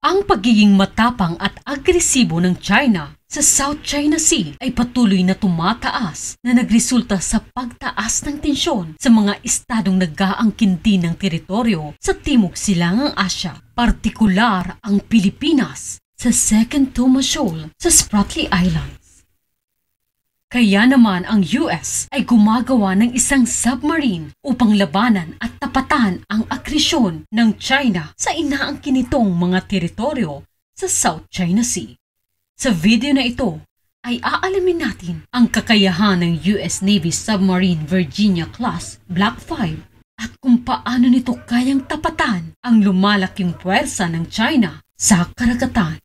Ang pagiging matapang at agresibo ng China sa South China Sea ay patuloy na tumataas na nagresulta sa pagtaas ng tensyon sa mga estadong nag-aangkin din ng teritoryo sa Timog Silangang Asya, partikular ang Pilipinas sa Second Thomas Shoal sa Spratly Island. Kaya naman ang US ay gumagawa ng isang submarine upang labanan at tapatan ang akrisyon ng China sa inaangkin nitong mga teritoryo sa South China Sea. Sa video na ito ay aalamin natin ang kakayahan ng US Navy Submarine Virginia Class Block 5 at kung paano nito kayang tapatan ang lumalaking puwersa ng China sa karagatan.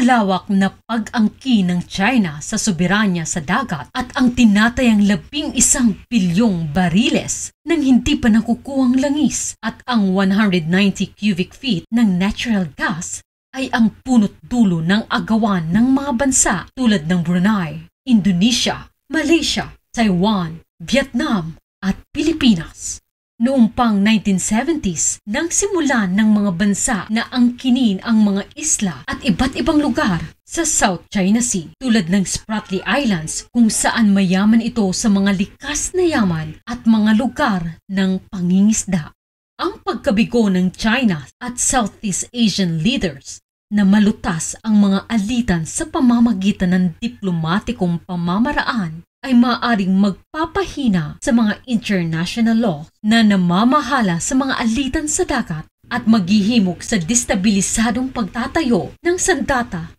malawak na pag-angki ng China sa soberanya sa dagat at ang tinatayang labing isang bilyong bariles ng hindi pa nakukuhang langis at ang 190 cubic feet ng natural gas ay ang punot dulo ng agawan ng mga bansa tulad ng Brunei, Indonesia, Malaysia, Taiwan, Vietnam at Pilipinas. Noong pang 1970s, nang simulan ng mga bansa na angkinin ang mga isla at iba't ibang lugar sa South China Sea tulad ng Spratly Islands kung saan mayaman ito sa mga likas na yaman at mga lugar ng pangingisda. Ang pagkabigo ng China at Southeast Asian leaders na malutas ang mga alitan sa pamamagitan ng diplomatikong pamamaraan ay maaaring magpapahina sa mga international law na namamahala sa mga alitan sa dagat at maghihimok sa destabilisadong pagtatayo ng sandata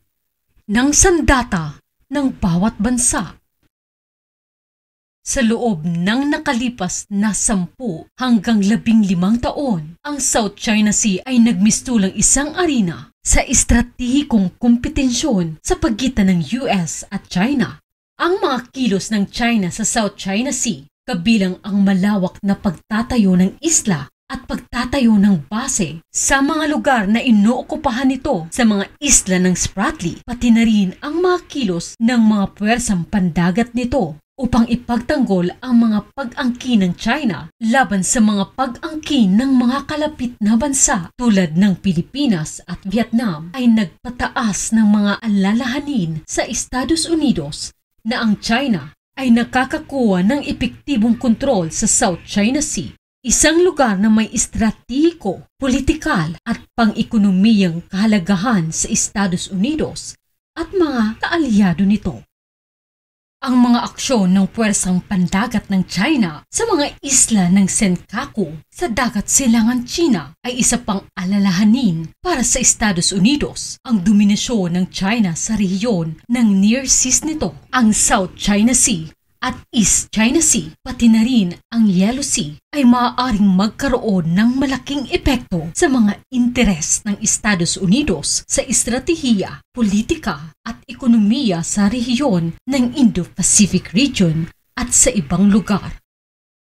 ng sandata ng bawat bansa. Sa loob ng nakalipas na 10 hanggang 15 taon, ang South China Sea ay nagmistulang isang arena sa estratehikong kompetensyon sa pagitan ng US at China ang mga kilos ng China sa South China Sea kabilang ang malawak na pagtatayo ng isla at pagtatayo ng base sa mga lugar na inookupahan nito sa mga isla ng Spratly, pati na rin ang mga kilos ng mga puwersang pandagat nito upang ipagtanggol ang mga pag-angki ng China laban sa mga pag-angki ng mga kalapit na bansa tulad ng Pilipinas at Vietnam ay nagpataas ng mga alalahanin sa Estados Unidos na ang China ay nakakakuha ng epektibong kontrol sa South China Sea, isang lugar na may estratiko, politikal at pang-ekonomiyang kahalagahan sa Estados Unidos at mga kaalyado nito ang mga aksyon ng puwersang pandagat ng China sa mga isla ng Senkaku sa dagat silangan China ay isa pang alalahanin para sa Estados Unidos ang dominasyon ng China sa rehiyon ng Near Seas nito, ang South China Sea at East China Sea pati na rin ang Yellow Sea ay maaaring magkaroon ng malaking epekto sa mga interes ng Estados Unidos sa estratehiya, politika at ekonomiya sa rehiyon ng Indo-Pacific region at sa ibang lugar.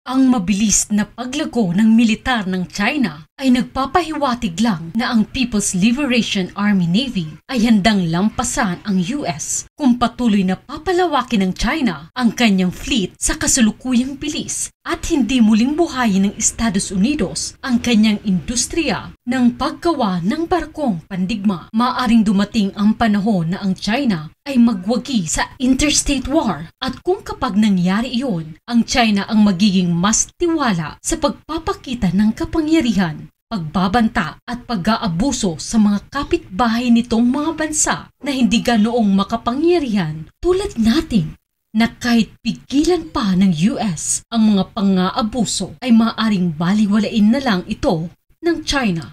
Ang mabilis na paglago ng militar ng China ay nagpapahiwatig lang na ang People's Liberation Army Navy ay handang lampasan ang US kung patuloy na papalawakin ng China ang kanyang fleet sa kasalukuyang bilis at hindi muling buhayin ng Estados Unidos ang kanyang industriya ng paggawa ng barkong pandigma. Maaring dumating ang panahon na ang China ay magwagi sa interstate war at kung kapag nangyari iyon, ang China ang magiging mas tiwala sa pagpapakita ng kapangyarihan pagbabanta at pag-aabuso sa mga kapitbahay nitong mga bansa na hindi ganoong makapangyarihan tulad natin na kahit pigilan pa ng US ang mga pang-aabuso ay maaring baliwalain na lang ito ng China.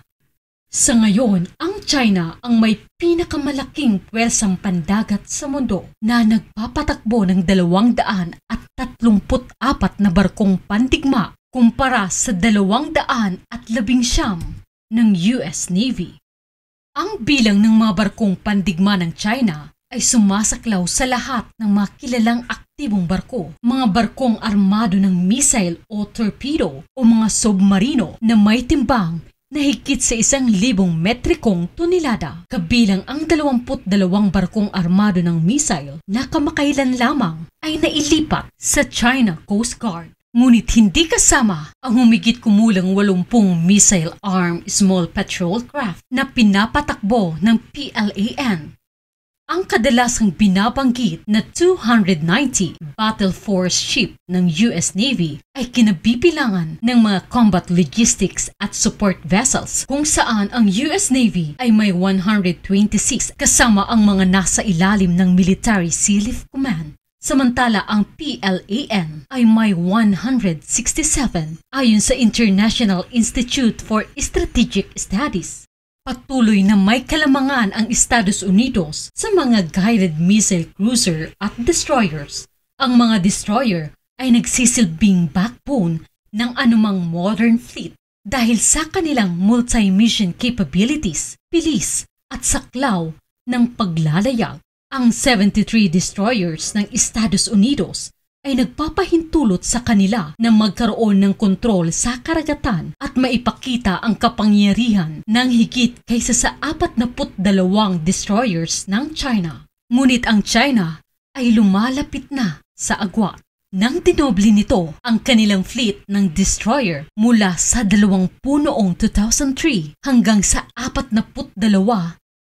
Sa ngayon, ang China ang may pinakamalaking pwersang pandagat sa mundo na nagpapatakbo ng 234 na barkong pandigma kumpara sa 200 at labing siyam ng US Navy. Ang bilang ng mga barkong pandigma ng China ay sumasaklaw sa lahat ng mga kilalang aktibong barko, mga barkong armado ng missile o torpedo o mga submarino na may timbang na higit sa isang libong metrikong tonelada, kabilang ang 22 barkong armado ng missile na kamakailan lamang ay nailipat sa China Coast Guard. Ngunit hindi kasama ang humigit kumulang 80 missile-armed small patrol craft na pinapatakbo ng PLAN. Ang kadalasang binabanggit na 290 battle force ship ng US Navy ay kinabibilangan ng mga combat logistics at support vessels kung saan ang US Navy ay may 126 kasama ang mga nasa ilalim ng Military Sea Lift Command Samantala ang PLAN ay may 167 ayon sa International Institute for Strategic Studies. Patuloy na may kalamangan ang Estados Unidos sa mga guided missile cruiser at destroyers. Ang mga destroyer ay nagsisilbing backbone ng anumang modern fleet dahil sa kanilang multi-mission capabilities, bilis at saklaw ng paglalayag. Ang 73 destroyers ng Estados Unidos ay nagpapahintulot sa kanila na magkaroon ng kontrol sa karagatan at maipakita ang kapangyarihan ng higit kaysa sa 42 destroyers ng China. Ngunit ang China ay lumalapit na sa agwat. Nang dinoble nito ang kanilang fleet ng destroyer mula sa dalawang noong 2003 hanggang sa 42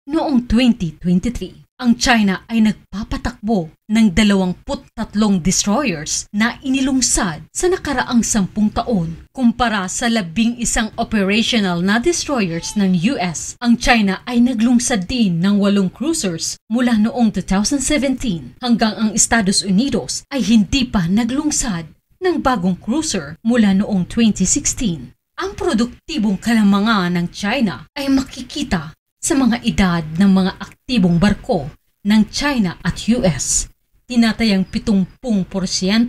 noong 2023 ang China ay nagpapatakbo ng 23 destroyers na inilungsad sa nakaraang 10 taon kumpara sa 11 operational na destroyers ng US. Ang China ay naglungsad din ng 8 cruisers mula noong 2017 hanggang ang Estados Unidos ay hindi pa naglungsad ng bagong cruiser mula noong 2016 ang produktibong kalamangan ng China ay makikita sa mga edad ng mga aktibong barko ng China at US. Tinatayang 70%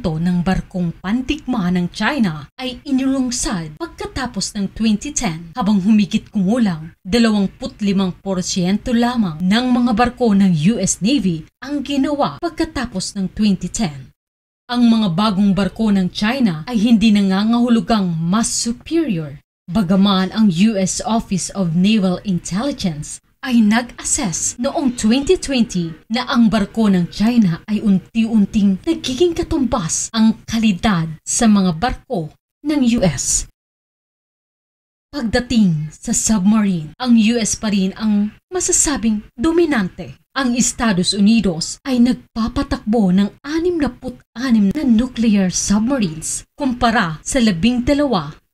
ng barkong pandigma ng China ay inilungsad pagkatapos ng 2010 habang humigit kumulang 25% lamang ng mga barko ng US Navy ang ginawa pagkatapos ng 2010. Ang mga bagong barko ng China ay hindi nangangahulugang mas superior Bagaman ang US Office of Naval Intelligence ay nag-assess noong 2020 na ang barko ng China ay unti-unting nagiging katumbas ang kalidad sa mga barko ng US. Pagdating sa submarine, ang US pa rin ang masasabing dominante. Ang Estados Unidos ay nagpapatakbo ng 66 na nuclear submarines kumpara sa 12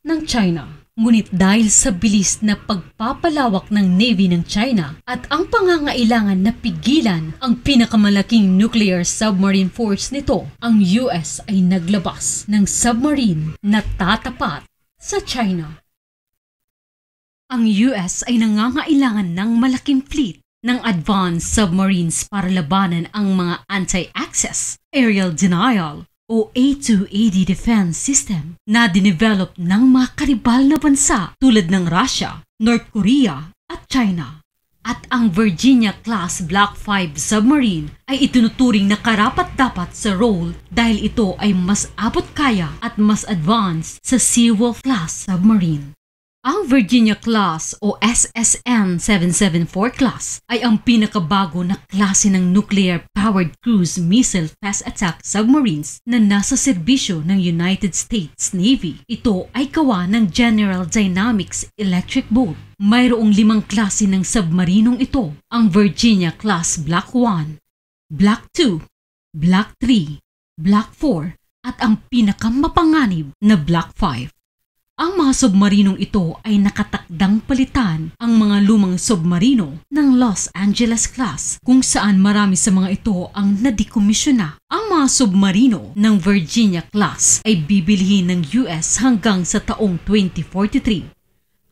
ng China. Ngunit dahil sa bilis na pagpapalawak ng Navy ng China at ang pangangailangan na pigilan ang pinakamalaking nuclear submarine force nito, ang US ay naglabas ng submarine na tatapat sa China. Ang US ay nangangailangan ng malaking fleet ng advanced submarines para labanan ang mga anti-access, aerial denial, o A2AD defense system na dinevelop ng mga karibal na bansa tulad ng Russia, North Korea at China. At ang Virginia-class Block 5 submarine ay itinuturing na karapat-dapat sa role dahil ito ay mas abot kaya at mas advanced sa Seawolf-class submarine. Ang Virginia Class o SSN 774 class ay ang pinakabago na klase ng nuclear-powered cruise missile fast attack submarines na nasa serbisyo ng United States Navy. Ito ay gawa ng General Dynamics Electric Boat. Mayroong limang klase ng submarinong ito, ang Virginia Class Block 1, Block 2, Block 3, Block 4 at ang pinakamapanganib na Block 5. Ang mga submarinong ito ay nakatakdang palitan ang mga lumang submarino ng Los Angeles class kung saan marami sa mga ito ang nadikomisyona. Ang mga submarino ng Virginia class ay bibilihin ng US hanggang sa taong 2043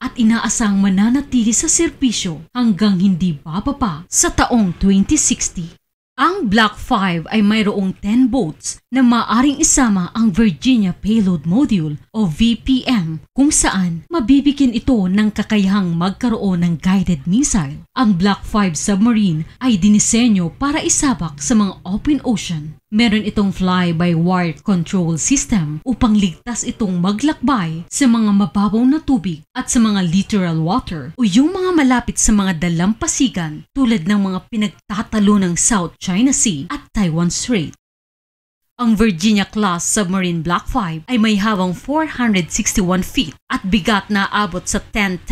at inaasang mananatili sa serbisyo hanggang hindi bababa sa taong 2060. Ang Block 5 ay mayroong 10 boats na maaring isama ang Virginia Payload Module o VPM kung saan mabibigyan ito ng kakayahang magkaroon ng guided missile. Ang Block 5 submarine ay dinisenyo para isabak sa mga open ocean Meron itong fly-by-wire control system upang ligtas itong maglakbay sa mga mababaw na tubig at sa mga literal water o yung mga malapit sa mga dalampasigan tulad ng mga pinagtatalo ng South China Sea at Taiwan Strait. Ang Virginia-class submarine Block 5 ay may hawang 461 feet at bigat na abot sa 10,200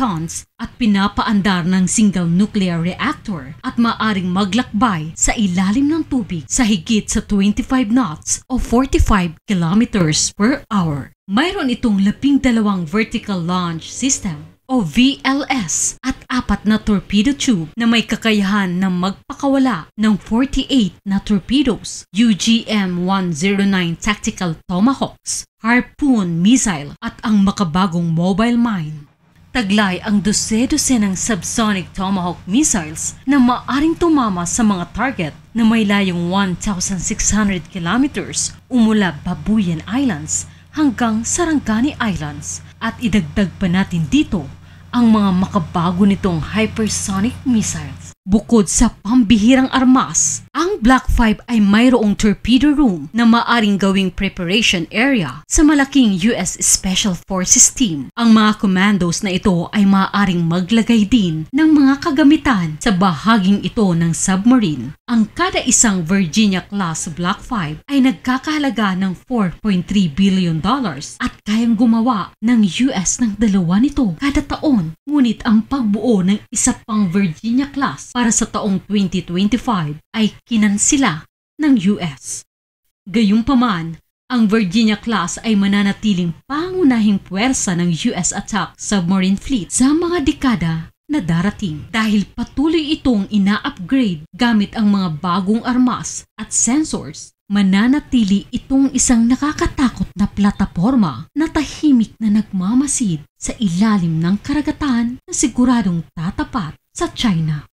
tons at pinapaandar ng single nuclear reactor at maaring maglakbay sa ilalim ng tubig sa higit sa 25 knots o 45 kilometers per hour. Mayroon itong labing dalawang vertical launch system o VLS at apat na torpedo tube na may kakayahan na magpakawala ng 48 na torpedoes, UGM-109 Tactical Tomahawks, Harpoon Missile at ang makabagong mobile mine. Taglay ang dose-dose ng subsonic Tomahawk missiles na maaring tumama sa mga target na may layong 1,600 kilometers umula Babuyan Islands hanggang Sarangani Islands at idagdag pa natin dito ang mga makabago nitong hypersonic missiles. Bukod sa pambihirang armas, ang Black 5 ay mayroong torpedo room na maaring gawing preparation area sa malaking US Special Forces team. Ang mga commandos na ito ay maaring maglagay din ng mga kagamitan sa bahaging ito ng submarine. Ang kada isang Virginia-class Black 5 ay nagkakahalaga ng 4.3 billion dollars at kayang gumawa ng US ng dalawa nito kada taon. Ngunit ang pagbuo ng isa pang Virginia-class para sa taong 2025 ay kinansila ng US. Gayunpaman, ang Virginia class ay mananatiling pangunahing puwersa ng US attack submarine fleet sa mga dekada na darating dahil patuloy itong ina-upgrade gamit ang mga bagong armas at sensors. Mananatili itong isang nakakatakot na plataforma na tahimik na nagmamasid sa ilalim ng karagatan na siguradong tatapat sa China.